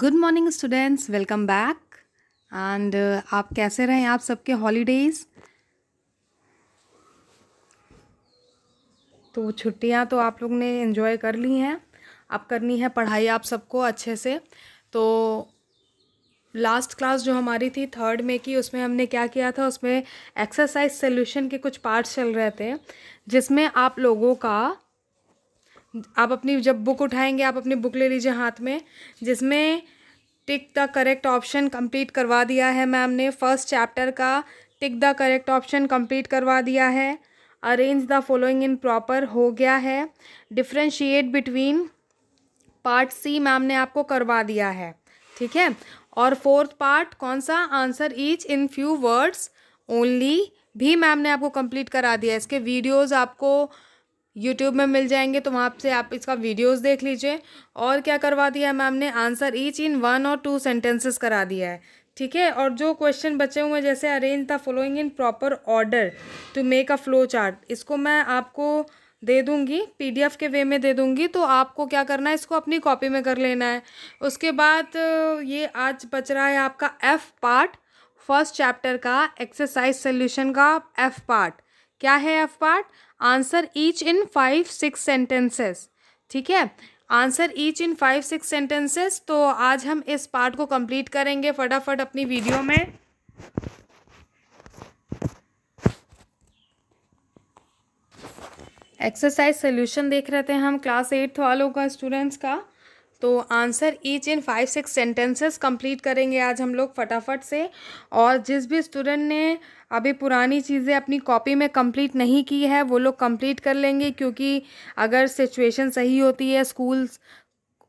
Good morning students welcome back and आप कैसे रहें आप सबके हॉलीडेज़ तो छुट्टियां तो आप लोग ने इन्जॉय कर ली हैं अब करनी है पढ़ाई आप सबको अच्छे से तो लास्ट क्लास जो हमारी थी थर्ड में की उसमें हमने क्या किया था उसमें एक्सरसाइज सोल्यूशन के कुछ पार्ट्स चल रहे थे जिसमें आप लोगों का आप अपनी जब बुक उठाएंगे आप अपनी बुक ले लीजिए हाथ में जिसमें tick the correct option complete करवा दिया है मैम ने फर्स्ट चैप्टर का tick the correct option complete करवा दिया है arrange the following in proper हो गया है differentiate between part C ma'am ने आपको करवा दिया है ठीक है और फोर्थ पार्ट कौन सा answer each in few words only भी मैम ने आपको कंप्लीट करा दिया है इसके वीडियोज़ आपको यूट्यूब में मिल जाएंगे तो वहाँ से आप इसका वीडियोस देख लीजिए और क्या करवा दिया है मैम ने आंसर ईच इन वन और टू सेंटेंसेस करा दिया है ठीक है और जो क्वेश्चन बचे हुए हैं जैसे arrange the following in proper order to make a flow chart इसको मैं आपको दे दूँगी पीडीएफ के वे में दे दूँगी तो आपको क्या करना है इसको अपनी कॉपी में कर लेना है उसके बाद ये आज बच रहा है आपका एफ़ पार्ट फर्स्ट चैप्टर का एक्सरसाइज सोल्यूशन का एफ़ पार्ट क्या है F part answer each in five six sentences ठीक है answer each in five six sentences तो आज हम इस पार्ट को कंप्लीट करेंगे फटाफट अपनी वीडियो में एक्सरसाइज सोल्यूशन देख रहे थे हम क्लास एट्थ वालों का स्टूडेंट्स का तो answer each in five six sentences complete करेंगे आज हम लोग फटाफट से और जिस भी स्टूडेंट ने अभी पुरानी चीज़ें अपनी कॉपी में कंप्लीट नहीं की है वो लोग कंप्लीट कर लेंगे क्योंकि अगर सिचुएशन सही होती है स्कूल्स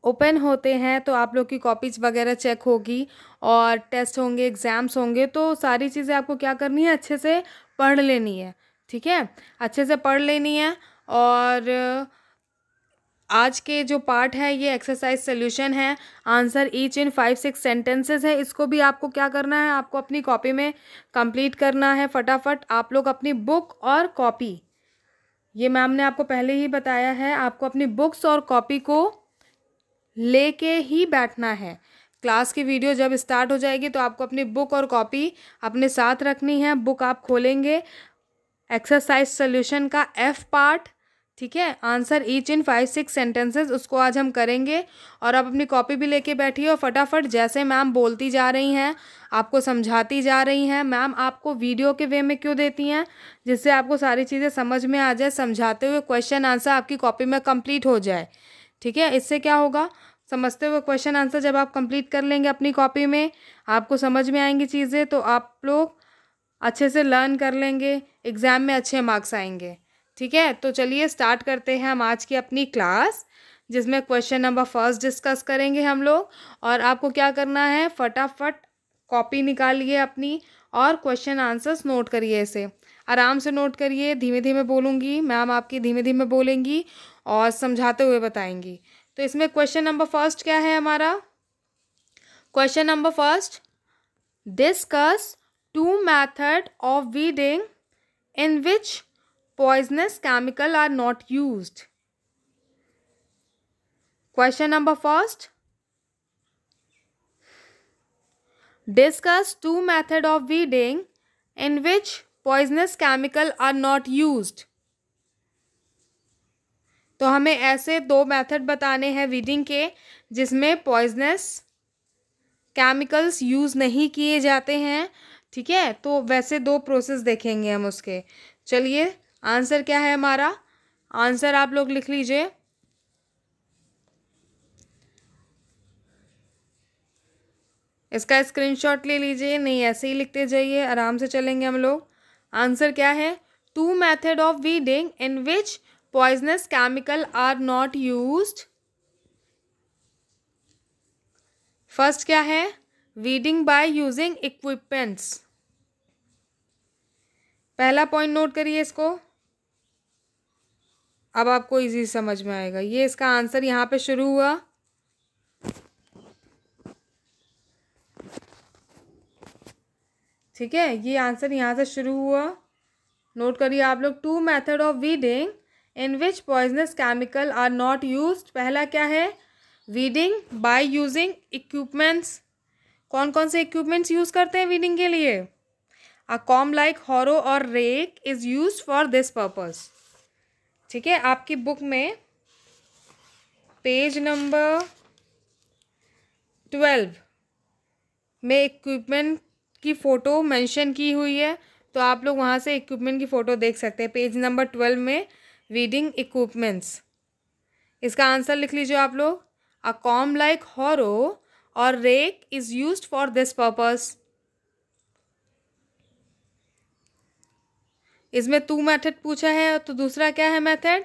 ओपन होते हैं तो आप लोग की कॉपीज वगैरह चेक होगी और टेस्ट होंगे एग्ज़ाम्स होंगे तो सारी चीज़ें आपको क्या करनी है अच्छे से पढ़ लेनी है ठीक है अच्छे से पढ़ लेनी है और आज के जो पार्ट है ये एक्सरसाइज सोल्यूशन है answer each in five six sentences है इसको भी आपको क्या करना है आपको अपनी कॉपी में कंप्लीट करना है फटाफट आप लोग अपनी बुक और कॉपी ये मैम ने आपको पहले ही बताया है आपको अपनी बुक्स और कॉपी को लेके ही बैठना है क्लास की वीडियो जब स्टार्ट हो जाएगी तो आपको अपनी बुक और कॉपी अपने साथ रखनी है बुक आप खोलेंगे एक्सरसाइज सोल्यूशन का एफ़ पार्ट ठीक है answer each in five six sentences उसको आज हम करेंगे और आप अपनी कॉपी भी लेके बैठिए और फटाफट जैसे मैम बोलती जा रही हैं आपको समझाती जा रही हैं मैम आपको वीडियो के वे में क्यों देती हैं जिससे आपको सारी चीज़ें समझ में आ जाए समझाते हुए क्वेश्चन आंसर आपकी कॉपी में कम्प्लीट हो जाए ठीक है इससे क्या होगा समझते हुए क्वेश्चन आंसर जब आप कंप्लीट कर लेंगे अपनी कॉपी में आपको समझ में आएंगी चीज़ें तो आप लोग अच्छे से लर्न कर लेंगे एग्ज़ाम में अच्छे मार्क्स आएंगे ठीक है तो चलिए स्टार्ट करते हैं हम आज की अपनी क्लास जिसमें क्वेश्चन नंबर फर्स्ट डिस्कस करेंगे हम लोग और आपको क्या करना है फटाफट कॉपी निकालिए अपनी और क्वेश्चन आंसर्स नोट करिए इसे आराम से नोट करिए धीमे धीमे बोलूँगी मैम आपकी धीमे धीमे बोलेंगी और समझाते हुए बताएंगी तो इसमें क्वेश्चन नंबर फर्स्ट क्या है हमारा question number first discuss two method of weeding in which poisonous chemical are not used question number first discuss two method of weeding in which poisonous chemical are not used तो हमें ऐसे दो method बताने हैं weeding के जिसमें poisonous chemicals use नहीं किए जाते हैं ठीक है तो वैसे दो प्रोसेस देखेंगे हम उसके चलिए आंसर क्या है हमारा आंसर आप लोग लिख लीजिए इसका स्क्रीनशॉट ले लीजिए नहीं ऐसे ही लिखते जाइए आराम से चलेंगे हम लोग आंसर क्या है two method of weeding in which poisonous chemical are not use first क्या है वीडिंग बाय यूजिंग इक्विपमेंट्स पहला पॉइंट नोट करिए इसको अब आपको इजी समझ में आएगा ये इसका आंसर यहाँ पे शुरू हुआ ठीक है ये आंसर यहाँ से शुरू हुआ नोट करिए आप लोग two method of weeding in which poisonous chemical are not use पहला क्या है वीडिंग बाय यूजिंग इक्विपमेंट्स कौन कौन से इक्विपमेंट्स यूज़ करते हैं वीडिंग के लिए अ कॉम लाइक हॉरो और rake is use for this purpose ठीक है आपकी बुक में पेज नंबर ट्वेल्व में इक्विपमेंट की फ़ोटो मेंशन की हुई है तो आप लोग वहाँ से इक्विपमेंट की फ़ोटो देख सकते हैं पेज नंबर ट्वेल्व में रीडिंग इक्विपमेंट्स इसका आंसर लिख लीजिए आप लोग अ कॉम लाइक हॉरो और rake is use for this purpose इसमें टू मेथड पूछा है तो दूसरा क्या है मेथड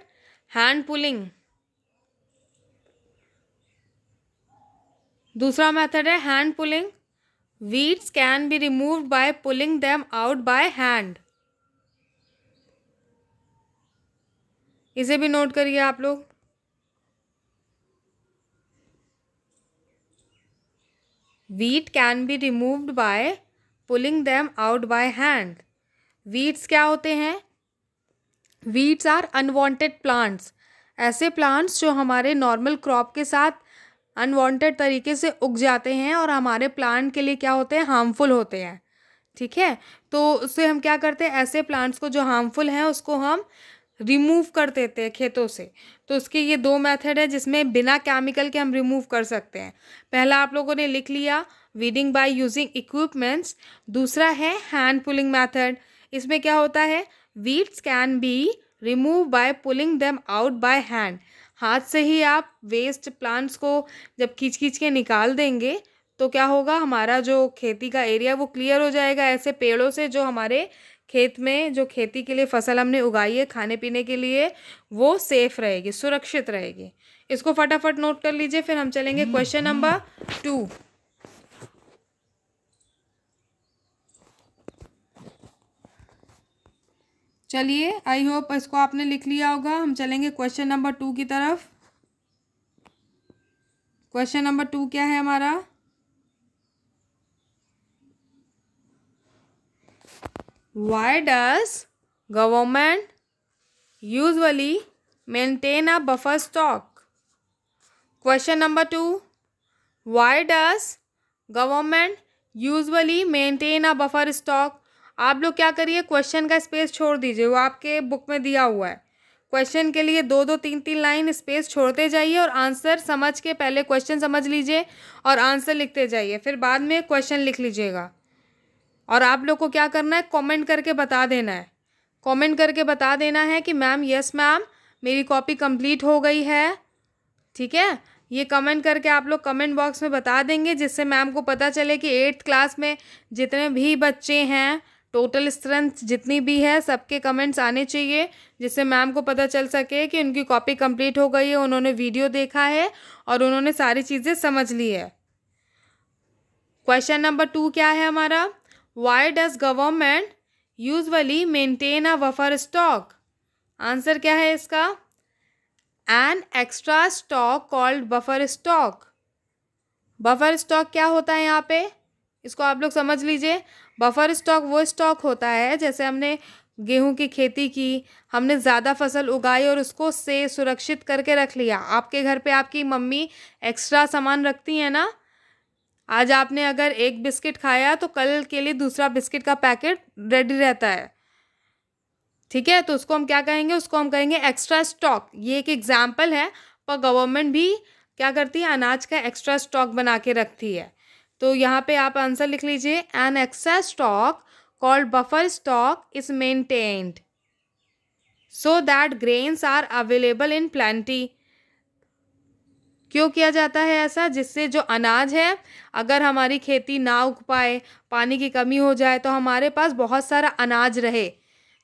हैंड पुलिंग दूसरा मेथड है hand pulling weeds can be remove by pulling them out by hand इसे भी नोट करिए आप लोग weed can be removed by pulling them out by hand weeds क्या होते हैं वीड्स आर अनवांटेड प्लांट्स ऐसे प्लांट्स जो हमारे नॉर्मल क्रॉप के साथ अनवांटेड तरीके से उग जाते हैं और हमारे प्लांट के लिए क्या होते हैं हार्मफुल होते हैं ठीक है तो उससे हम क्या करते हैं ऐसे प्लांट्स को जो हार्मफुल हैं उसको हम रिमूव कर देते हैं खेतों से तो उसके ये दो मेथड है जिसमें बिना केमिकल के हम रिमूव कर सकते हैं पहला आप लोगों ने लिख लिया वीडिंग बाय यूजिंग इक्विपमेंट्स दूसरा है हैंड पुलिंग मेथड इसमें क्या होता है weeds can be remove by pulling them out by hand हाथ से ही आप वेस्ट प्लांट्स को जब खींच खींच के निकाल देंगे तो क्या होगा हमारा जो खेती का एरिया वो क्लियर हो जाएगा ऐसे पेड़ों से जो हमारे खेत में जो खेती के लिए फसल हमने उगाई है खाने पीने के लिए वो सेफ रहेगी सुरक्षित रहेगी इसको फटाफट नोट कर लीजिए फिर हम चलेंगे क्वेश्चन नंबर टू चलिए आई होप इसको आपने लिख लिया होगा हम चलेंगे क्वेश्चन नंबर टू की तरफ क्वेश्चन नंबर टू क्या है हमारा why does government usually maintain a buffer stock question number two why does government usually maintain a buffer stock आप लोग क्या करिए क्वेश्चन का स्पेस छोड़ दीजिए वो आपके बुक में दिया हुआ है क्वेश्चन के लिए दो दो तीन तीन लाइन स्पेस छोड़ते जाइए और आंसर समझ के पहले क्वेश्चन समझ लीजिए और आंसर लिखते जाइए फिर बाद में क्वेश्चन लिख लीजिएगा और आप लोग को क्या करना है कमेंट करके बता देना है कमेंट करके बता देना है कि मैम यस मैम मेरी कॉपी कंप्लीट हो गई है ठीक है ये कमेंट करके आप लोग कमेंट बॉक्स में बता देंगे जिससे मैम को पता चले कि एट्थ क्लास में जितने भी बच्चे हैं टोटल स्ट्रेंथ जितनी भी है सबके कमेंट्स आने चाहिए जिससे मैम को पता चल सके कि उनकी कॉपी कंप्लीट हो गई है उन्होंने वीडियो देखा है और उन्होंने सारी चीज़ें समझ ली है क्वेश्चन नंबर टू क्या है हमारा why does government usually maintain a buffer stock answer क्या है इसका an extra stock called buffer stock buffer stock क्या होता है यहाँ पे इसको आप लोग समझ लीजिए बफर स्टॉक वो स्टॉक होता है जैसे हमने गेहूं की खेती की हमने ज़्यादा फसल उगाई और उसको से सुरक्षित करके रख लिया आपके घर पे आपकी मम्मी एक्स्ट्रा सामान रखती है ना आज आपने अगर एक बिस्किट खाया तो कल के लिए दूसरा बिस्किट का पैकेट रेडी रहता है ठीक है तो उसको हम क्या कहेंगे उसको हम कहेंगे एक्स्ट्रा स्टॉक ये एक एग्जाम्पल है पर गवर्नमेंट भी क्या करती है अनाज का एक्स्ट्रा स्टॉक बना के रखती है तो यहाँ पे आप आंसर लिख लीजिए an excess stock called buffer stock is maintained so that grains are available in plenty क्यों किया जाता है ऐसा जिससे जो अनाज है अगर हमारी खेती ना उग पाए पानी की कमी हो जाए तो हमारे पास बहुत सारा अनाज रहे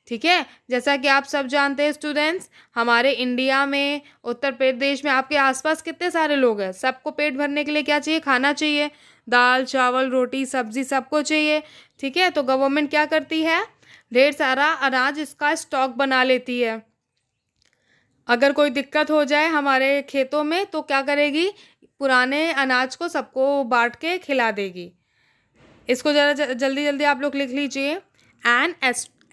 ठीक है जैसा कि आप सब जानते हैं स्टूडेंट्स हमारे इंडिया में उत्तर प्रदेश में आपके आसपास कितने सारे लोग हैं सबको पेट भरने के लिए क्या चाहिए खाना चाहिए दाल चावल रोटी सब्जी सबको चाहिए ठीक है तो गवर्नमेंट क्या करती है ढेर सारा अनाज इसका स्टॉक बना लेती है अगर कोई दिक्कत हो जाए हमारे खेतों में तो क्या करेगी पुराने अनाज को सबको बांट के खिला देगी इसको ज़रा जल्दी जल्दी आप लोग लिख लीजिए and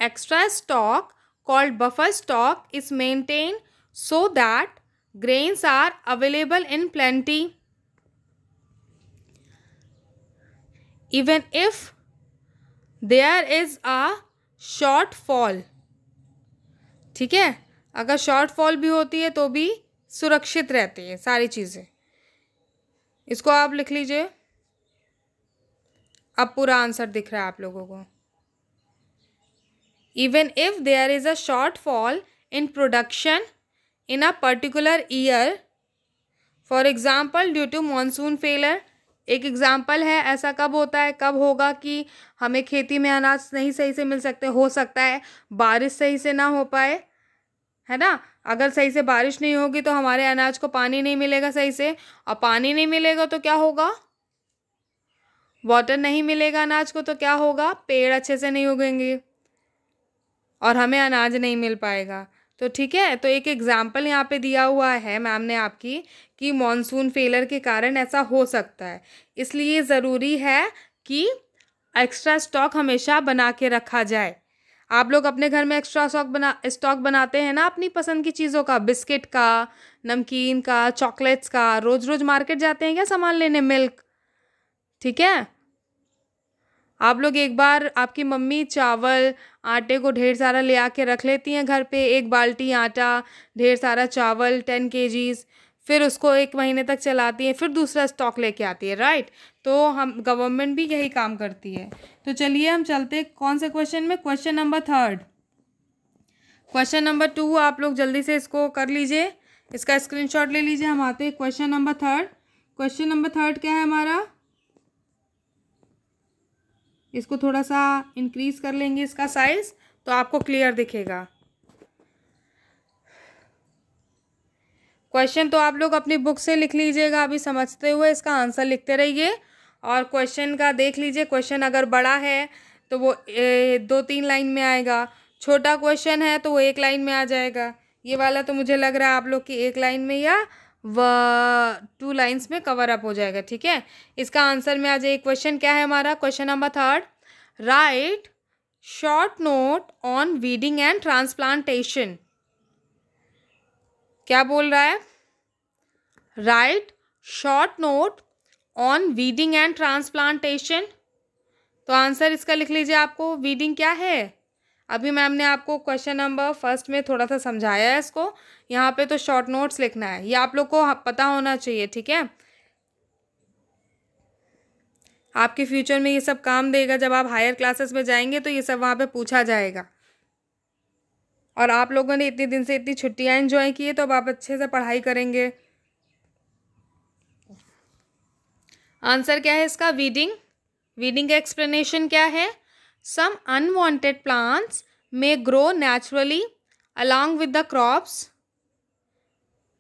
extra stock called buffer stock is maintain so that grains are available in plenty even if there is a shortfall fall ठीक है अगर शॉर्ट फॉल भी होती है तो भी सुरक्षित रहती है सारी चीज़ें इसको आप लिख लीजिए अब पूरा आंसर दिख रहा है आप लोगों को even if there is a short fall in production in a particular year for example due to monsoon failure एक एग्ज़ाम्पल है ऐसा कब होता है कब होगा कि हमें खेती में अनाज नहीं सही से मिल सकते हो सकता है बारिश सही से ना हो पाए है ना अगर सही से बारिश नहीं होगी तो हमारे अनाज को पानी नहीं मिलेगा सही से और पानी नहीं मिलेगा तो क्या होगा वाटर नहीं मिलेगा अनाज को तो क्या होगा पेड़ अच्छे से नहीं उगेंगे और हमें अनाज नहीं मिल पाएगा तो ठीक है तो एक एग्ज़ाम्पल यहाँ पे दिया हुआ है मैम ने आपकी कि मॉनसून फेलर के कारण ऐसा हो सकता है इसलिए ज़रूरी है कि एक्स्ट्रा स्टॉक हमेशा बना के रखा जाए आप लोग अपने घर में एक्स्ट्रा स्टॉक बना स्टॉक बनाते हैं ना अपनी पसंद की चीज़ों का बिस्किट का नमकीन का चॉकलेट्स का रोज़ रोज़ मार्केट जाते हैं क्या सामान लेने मिल्क ठीक है आप लोग एक बार आपकी मम्मी चावल आटे को ढेर सारा ले आके रख लेती हैं घर पे एक बाल्टी आटा ढेर सारा चावल टेन के फिर उसको एक महीने तक चलाती हैं फिर दूसरा स्टॉक लेके आती है राइट तो हम गवर्नमेंट भी यही काम करती है तो चलिए हम चलते कौन से क्वेश्चन में question number third question number two आप लोग जल्दी से इसको कर लीजिए इसका स्क्रीनशॉट ले लीजिए हम आते हैं question number third question number third क्या है हमारा इसको थोड़ा सा इंक्रीज़ कर लेंगे इसका साइज़ तो आपको क्लियर दिखेगा क्वेश्चन तो आप लोग अपनी बुक से लिख लीजिएगा अभी समझते हुए इसका आंसर लिखते रहिए और क्वेश्चन का देख लीजिए क्वेश्चन अगर बड़ा है तो वो ए, दो तीन लाइन में आएगा छोटा क्वेश्चन है तो वो एक लाइन में आ जाएगा ये वाला तो मुझे लग रहा है आप लोग की एक लाइन में या व टू लाइंस में कवर अप हो जाएगा ठीक है इसका आंसर में आ जाए क्वेश्चन क्या है हमारा question number third write short note on weeding and transplantation क्या बोल रहा है write short note on weeding and transplantation तो आंसर इसका लिख लीजिए आपको वीडिंग क्या है अभी मैम ने आपको क्वेश्चन नंबर फर्स्ट में थोड़ा सा समझाया है इसको यहाँ पे तो शॉर्ट नोट्स लिखना है ये आप लोग को हाँ, पता होना चाहिए ठीक है आपके फ्यूचर में ये सब काम देगा जब आप हायर क्लासेस में जाएंगे तो ये सब वहाँ पे पूछा जाएगा और आप लोगों ने इतने दिन से इतनी छुट्टियाँ इन्जॉय की है तो अब आप अच्छे से पढ़ाई करेंगे आंसर क्या है इसका वीडिंग वीडिंग का एक्सप्लेनेशन क्या है Some unwanted plants may grow naturally along with the crops.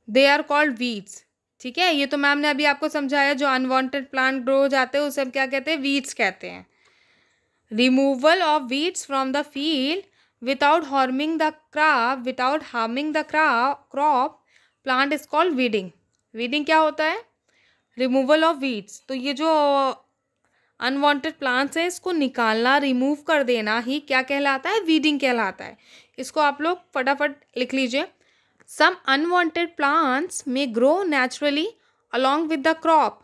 They are called weeds. ठीक है ये तो मैम ने अभी आपको समझाया जो अनवांटेड प्लांट ग्रो हो जाते हैं उसे हम क्या कहते हैं वीड्स कहते हैं removal of weeds from the field without harming the crop without harming the crop plant is called weeding weeding क्या होता है रिमूवल ऑफ वीड्स तो ये जो अनवांटेड प्लांट्स हैं इसको निकालना रिमूव कर देना ही क्या कहलाता है वीडिंग कहलाता है इसको आप लोग फटाफट लिख लीजिए some unwanted plants may grow naturally along with the crop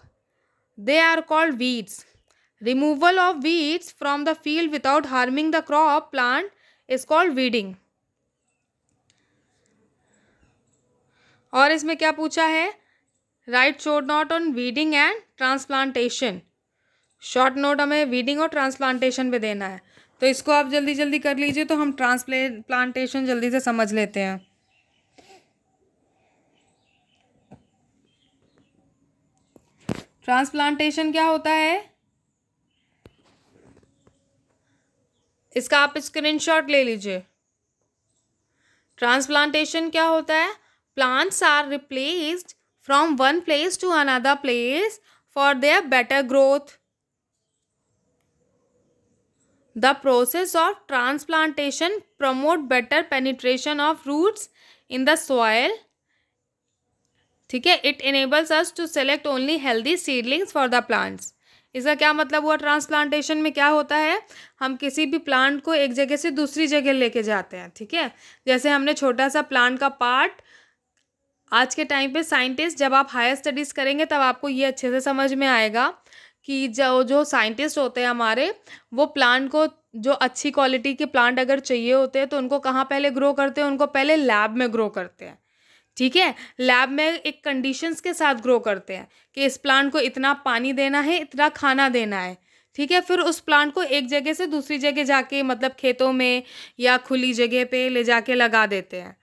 they are called weeds removal of weeds from the field without harming the crop plant is called weeding और इसमें क्या पूछा है write short not on weeding and transplantation short note हमें weeding और transplantation पे देना है तो इसको आप जल्दी जल्दी कर लीजिए तो हम ट्रांसप्ले प्लांटेशन जल्दी से समझ लेते हैं ट्रांसप्लांटेशन क्या होता है इसका आप स्क्रीनशॉट ले लीजिए ट्रांसप्लांटेशन क्या होता है plants are replaced from one place to another place for their better growth the process of transplantation promote better penetration of roots in the soil ठीक है it enables us to select only healthy seedlings for the plants इसका क्या मतलब हुआ transplantation में क्या होता है हम किसी भी प्लांट को एक जगह से दूसरी जगह लेके जाते हैं ठीक है जैसे हमने छोटा सा प्लांट का पार्ट आज के टाइम पे साइंटिस्ट जब आप हायर स्टडीज़ करेंगे तब आपको ये अच्छे से समझ में आएगा कि जो जो साइंटिस्ट होते हैं हमारे वो प्लांट को जो अच्छी क्वालिटी के प्लांट अगर चाहिए होते हैं तो उनको कहाँ पहले ग्रो करते हैं उनको पहले लैब में ग्रो करते हैं ठीक है लैब में एक कंडीशंस के साथ ग्रो करते हैं कि इस प्लांट को इतना पानी देना है इतना खाना देना है ठीक है फिर उस प्लांट को एक जगह से दूसरी जगह जाके मतलब खेतों में या खुली जगह पे ले जाके लगा देते हैं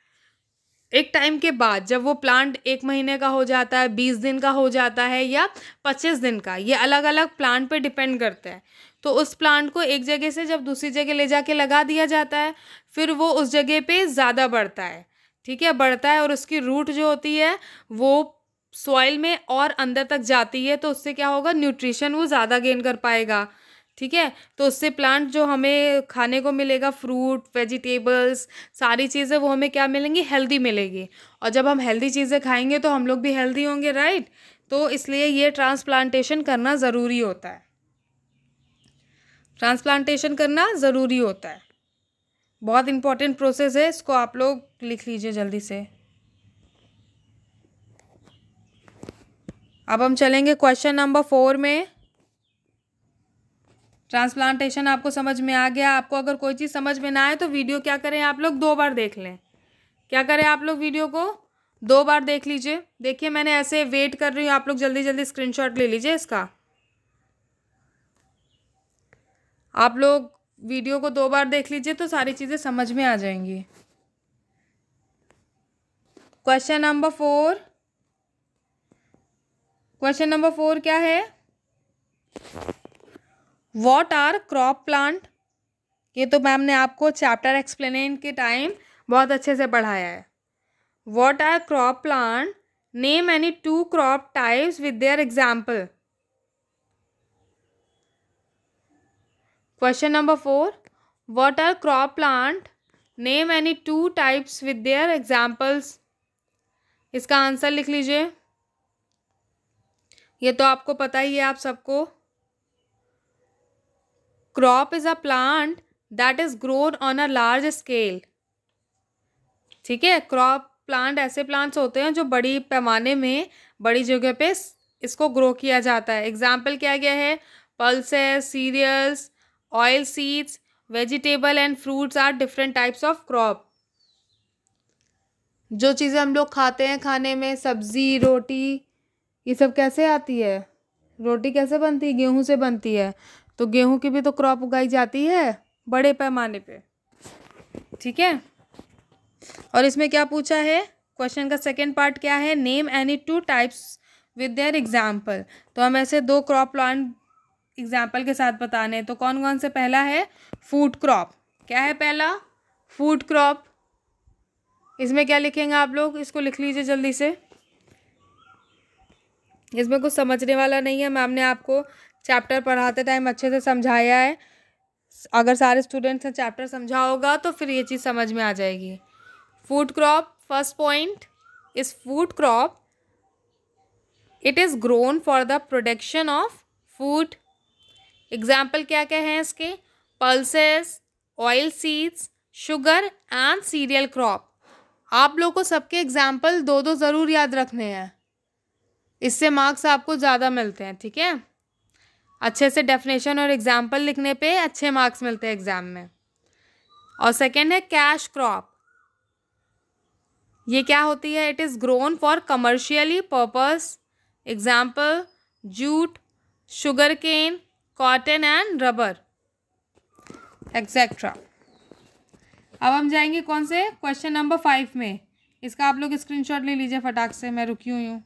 एक टाइम के बाद जब वो प्लांट एक महीने का हो जाता है बीस दिन का हो जाता है या पच्चीस दिन का ये अलग अलग प्लांट पे डिपेंड करता है तो उस प्लांट को एक जगह से जब दूसरी जगह ले जाके लगा दिया जाता है फिर वो उस जगह पे ज़्यादा बढ़ता है ठीक है बढ़ता है और उसकी रूट जो होती है वो सॉइल में और अंदर तक जाती है तो उससे क्या होगा न्यूट्रिशन वो ज़्यादा गेन कर पाएगा ठीक है तो उससे प्लांट जो हमें खाने को मिलेगा फ्रूट वेजिटेबल्स सारी चीज़ें वो हमें क्या मिलेंगी हेल्दी मिलेगी और जब हम हेल्दी चीज़ें खाएंगे तो हम लोग भी हेल्दी होंगे राइट तो इसलिए ये ट्रांसप्लांटेशन करना ज़रूरी होता है ट्रांसप्लांटेशन करना ज़रूरी होता है बहुत इंपॉर्टेंट प्रोसेस है इसको आप लोग लिख लीजिए जल्दी से अब हम चलेंगे क्वेश्चन नंबर फोर में ट्रांसप्लांटेशन आपको समझ में आ गया आपको अगर कोई चीज़ समझ में ना आए तो वीडियो क्या करें आप लोग दो बार देख लें क्या करें आप लोग वीडियो को दो बार देख लीजिए देखिए मैंने ऐसे वेट कर रही हूँ आप लोग जल्दी जल्दी स्क्रीनशॉट ले लीजिए इसका आप लोग वीडियो को दो बार देख लीजिए तो सारी चीज़ें समझ में आ जाएंगी question number four question number four क्या है वॉट आर क्रॉप प्लांट ये तो मैम ने आपको चैप्टर एक्सप्लेन के टाइम बहुत अच्छे से पढ़ाया है what are crop plant name any two crop types with their example question number four what are crop plant name any two types with their examples इसका आंसर लिख लीजिए ये तो आपको पता ही है आप सबको crop is a plant that is grown on a large scale ठीक है क्रॉप प्लांट ऐसे प्लांट्स होते हैं जो बड़ी पैमाने में बड़ी जगह पे इसको ग्रो किया जाता है एग्जाम्पल क्या गया है pulses cereals oil seeds vegetable and fruits are different types of crop जो चीज़ें हम लोग खाते हैं खाने में सब्ज़ी रोटी ये सब कैसे आती है रोटी कैसे बनती है गेहूँ से बनती है तो गेहूं की भी तो क्रॉप उगाई जाती है बड़े पैमाने पे ठीक है और इसमें क्या पूछा है क्वेश्चन का सेकेंड पार्ट क्या है name any two types with their example तो हम ऐसे दो क्रॉप प्लांट एग्जाम्पल के साथ बताने तो कौन कौन से पहला है फूड क्रॉप क्या है पहला फूड क्रॉप इसमें क्या लिखेंगे आप लोग इसको लिख लीजिए जल्दी से इसमें कुछ समझने वाला नहीं है मैम ने आपको चैप्टर पढ़ाते टाइम अच्छे से समझाया है अगर सारे स्टूडेंट्स ने चैप्टर समझा होगा तो फिर ये चीज़ समझ में आ जाएगी फूड क्रॉप फर्स्ट पॉइंट इस food crop it is grown for the production of food example क्या क्या हैं इसके pulses oil seeds sugar and cereal crop आप लोग को सबके एग्जाम्पल दो दो ज़रूर याद रखने हैं इससे मार्क्स आपको ज़्यादा मिलते हैं ठीक है अच्छे से डेफिनेशन और एग्जाम्पल लिखने पे अच्छे मार्क्स मिलते हैं एग्ज़ाम में और सेकेंड है कैश क्रॉप ये क्या होती है it is grown for commercially purpose example jute sugar cane cotton and rubber etcetera अब हम जाएंगे कौन से क्वेश्चन नंबर फाइव में इसका आप लोग स्क्रीनशॉट ले लीजिए फटाक से मैं रुकी हुई हूँ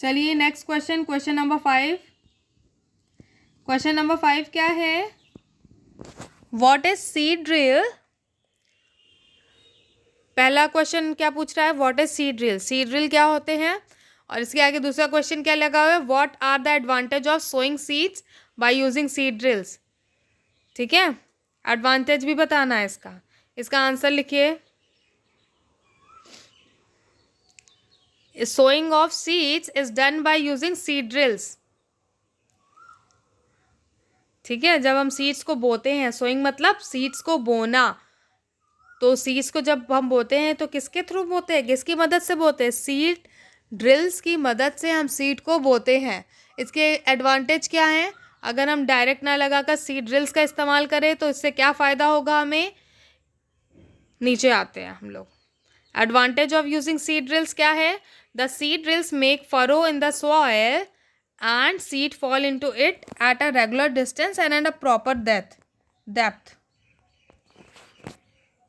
चलिए next question question number five question number five क्या है वॉट इज सी ड्रिल पहला क्वेश्चन क्या पूछ रहा है what is seed drill seed drill क्या होते हैं और इसके आगे दूसरा क्वेश्चन क्या लगा हुआ है what are the advantage of sowing seeds by using seed drills ठीक है एडवांटेज भी बताना है इसका इसका आंसर लिखिए sowing of seeds is done by using seed drills ठीक है जब हम seeds को बोते हैं सोइंग मतलब seeds को बोना तो seeds को जब हम बोते हैं तो किसके थ्रू बोते हैं किसकी मदद से बोते हैं seed ड्रिल्स की मदद से हम seed को बोते हैं इसके एडवांटेज क्या हैं अगर हम डायरेक्ट ना लगाकर सीड ड्रिल्स का इस्तेमाल करें तो इससे क्या फ़ायदा होगा हमें नीचे आते हैं हम लोग advantage of using seed drills क्या है the seed drills make furrow in the soil seed fall into it at a regular distance and and a proper death depth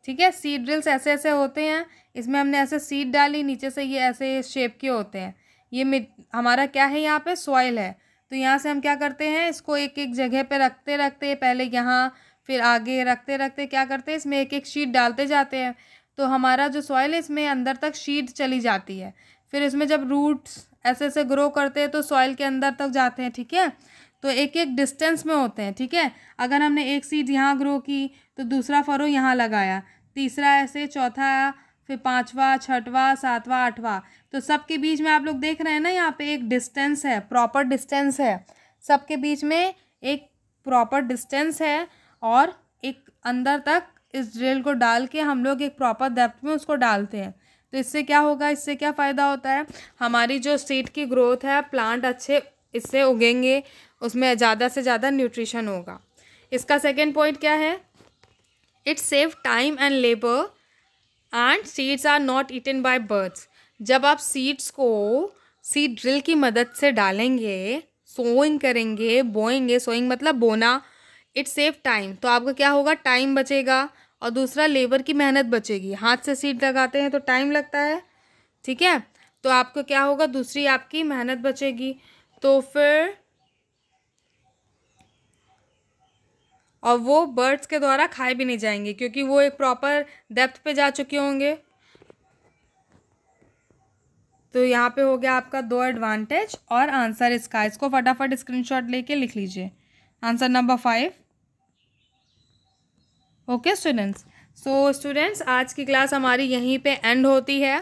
ठीक है सीड ड्रिल्स ऐसे ऐसे होते हैं इसमें हमने ऐसे सीड डाली नीचे से ये ऐसे शेप के होते हैं ये हमारा क्या है यहाँ पे सॉइल है तो यहाँ से हम क्या करते हैं इसको एक एक जगह पे रखते रखते पहले यहाँ फिर आगे रखते रखते क्या करते हैं इसमें एक एक शीट डालते जाते हैं तो हमारा जो सॉइल है इसमें अंदर तक शीट चली जाती है फिर इसमें जब रूट्स ऐसे ऐसे ग्रो करते हैं तो सॉइल के अंदर तक जाते हैं ठीक है तो एक एक डिस्टेंस में होते हैं ठीक है अगर हमने एक सीड यहाँ ग्रो की तो दूसरा फरो यहाँ लगाया तीसरा ऐसे चौथा फिर पाँचवा छठवा सातवा आठवा तो सबके बीच में आप लोग देख रहे हैं ना यहाँ पे एक डिस्टेंस है प्रॉपर डिस्टेंस है सबके बीच में एक प्रॉपर डिस्टेंस है और एक अंदर तक इस ड्रिल को डाल के हम लोग एक प्रॉपर डेप्थ में उसको डालते हैं तो इससे क्या होगा इससे क्या फ़ायदा होता है हमारी जो सीड की ग्रोथ है प्लांट अच्छे इससे उगेंगे उसमें ज़्यादा से ज़्यादा न्यूट्रिशन होगा इसका सेकेंड पॉइंट क्या है it's save time and labour and seeds are not eaten by birds जब आप सीड्स को सीड ड्रिल की मदद से डालेंगे सोइंग करेंगे बोएंगे सोइंग मतलब बोना इट सेव टाइम तो आपका क्या होगा टाइम बचेगा और दूसरा लेबर की मेहनत बचेगी हाथ से सीट लगाते हैं तो टाइम लगता है ठीक है तो आपको क्या होगा दूसरी आपकी मेहनत बचेगी तो फिर और वो बर्ड्स के द्वारा खाए भी नहीं जाएंगे क्योंकि वो एक प्रॉपर डेप्थ पे जा चुके होंगे तो यहाँ पे हो गया आपका दो एडवांटेज और आंसर इसका इसको फटाफट स्क्रीनशॉट लेके लिख लीजिए answer number five okay students so students आज की क्लास हमारी यहीं पे एंड होती है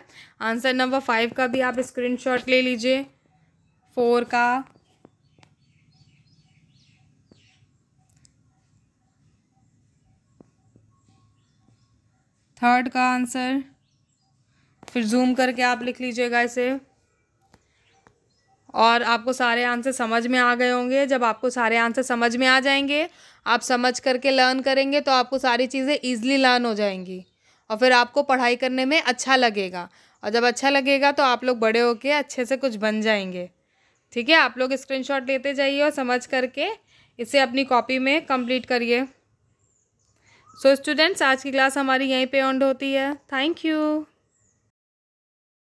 आंसर नंबर फाइव का भी आप स्क्रीनशॉट ले लीजिए फोर का थर्ड का आंसर फिर जूम करके आप लिख लीजिएगा इसे और आपको सारे आंसर समझ में आ गए होंगे जब आपको सारे आंसर समझ में आ जाएंगे आप समझ करके लर्न करेंगे तो आपको सारी चीज़ें ईजिली लर्न हो जाएंगी और फिर आपको पढ़ाई करने में अच्छा लगेगा और जब अच्छा लगेगा तो आप लोग बड़े होके अच्छे से कुछ बन जाएंगे ठीक है आप लोग स्क्रीनशॉट लेते जाइए और समझ करके इसे अपनी कॉपी में कंप्लीट करिए सो so, स्टूडेंट्स आज की क्लास हमारी यहीं पे ऑन्ड होती है थैंक यू